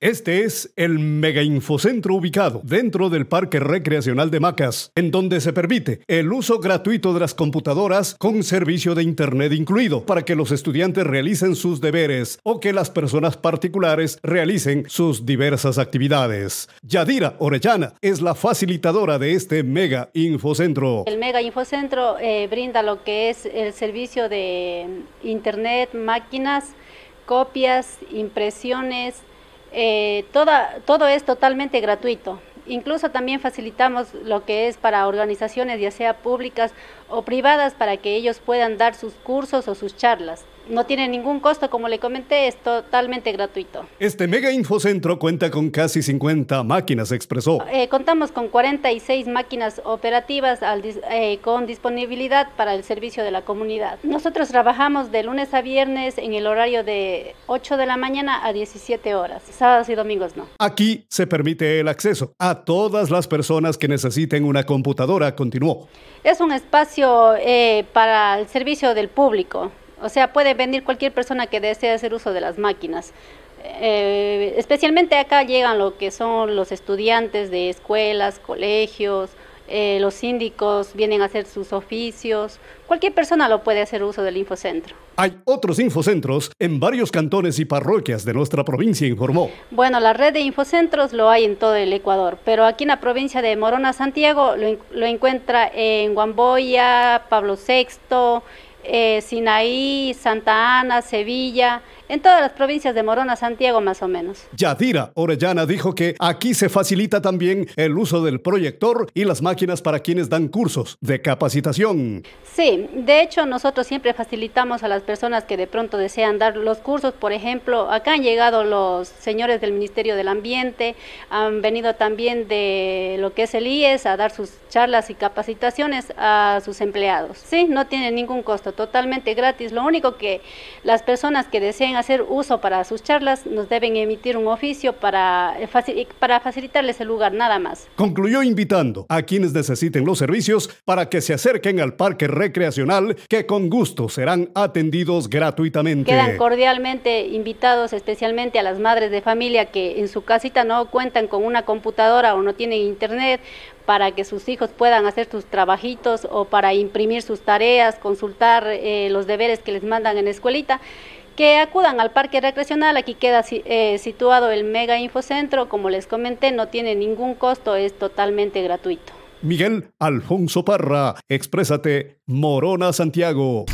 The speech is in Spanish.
Este es el mega infocentro ubicado dentro del Parque Recreacional de Macas, en donde se permite el uso gratuito de las computadoras con servicio de Internet incluido para que los estudiantes realicen sus deberes o que las personas particulares realicen sus diversas actividades. Yadira Orellana es la facilitadora de este mega infocentro. El mega infocentro eh, brinda lo que es el servicio de Internet, máquinas, copias, impresiones, eh, toda, todo es totalmente gratuito. Incluso también facilitamos lo que es para organizaciones, ya sea públicas o privadas, para que ellos puedan dar sus cursos o sus charlas. No tiene ningún costo, como le comenté, es totalmente gratuito. Este mega infocentro cuenta con casi 50 máquinas, expresó. Eh, contamos con 46 máquinas operativas eh, con disponibilidad para el servicio de la comunidad. Nosotros trabajamos de lunes a viernes en el horario de 8 de la mañana a 17 horas, sábados y domingos no. Aquí se permite el acceso a todas las personas que necesiten una computadora, continuó. Es un espacio eh, para el servicio del público. O sea, puede venir cualquier persona que desee hacer uso de las máquinas. Eh, especialmente acá llegan lo que son los estudiantes de escuelas, colegios, eh, los síndicos vienen a hacer sus oficios. Cualquier persona lo puede hacer uso del infocentro. Hay otros infocentros en varios cantones y parroquias de nuestra provincia, informó. Bueno, la red de infocentros lo hay en todo el Ecuador, pero aquí en la provincia de Morona, Santiago, lo, lo encuentra en Guamboya, Pablo VI, eh, Sinaí, Santa Ana, Sevilla, en todas las provincias de Morona, Santiago más o menos. Yadira Orellana dijo que aquí se facilita también el uso del proyector y las máquinas para quienes dan cursos de capacitación. Sí, de hecho nosotros siempre facilitamos a las personas que de pronto desean dar los cursos, por ejemplo, acá han llegado los señores del Ministerio del Ambiente, han venido también de lo que es el IES a dar sus charlas y capacitaciones a sus empleados. Sí, no tiene ningún costo, totalmente gratis. Lo único que las personas que desean hacer uso para sus charlas, nos deben emitir un oficio para, eh, para facilitarles el lugar, nada más. Concluyó invitando a quienes necesiten los servicios para que se acerquen al parque recreacional, que con gusto serán atendidos gratuitamente. Quedan cordialmente invitados, especialmente a las madres de familia que en su casita no cuentan con una computadora o no tienen internet para que sus hijos puedan hacer sus trabajitos o para imprimir sus tareas, consultar eh, los deberes que les mandan en la escuelita que acudan al parque recreacional. Aquí queda eh, situado el Mega Infocentro. Como les comenté, no tiene ningún costo, es totalmente gratuito. Miguel Alfonso Parra, exprésate, Morona Santiago.